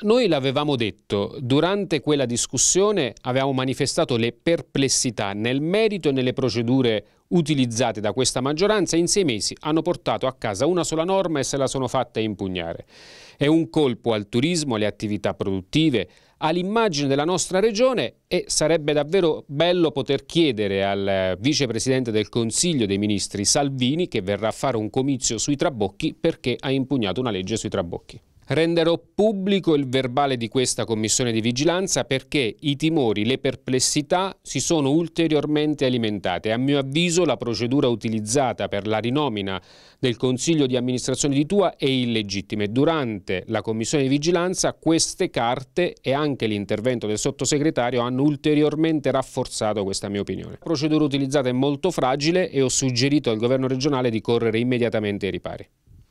Noi l'avevamo detto, durante quella discussione avevamo manifestato le perplessità nel merito e nelle procedure utilizzate da questa maggioranza in sei mesi hanno portato a casa una sola norma e se la sono fatta impugnare. È un colpo al turismo, alle attività produttive, all'immagine della nostra regione e sarebbe davvero bello poter chiedere al vicepresidente del Consiglio dei Ministri Salvini che verrà a fare un comizio sui trabocchi perché ha impugnato una legge sui trabocchi. Renderò pubblico il verbale di questa commissione di vigilanza perché i timori, le perplessità si sono ulteriormente alimentate. A mio avviso la procedura utilizzata per la rinomina del Consiglio di amministrazione di Tua è illegittima durante la commissione di vigilanza queste carte e anche l'intervento del sottosegretario hanno ulteriormente rafforzato questa mia opinione. La procedura utilizzata è molto fragile e ho suggerito al governo regionale di correre immediatamente ai ripari.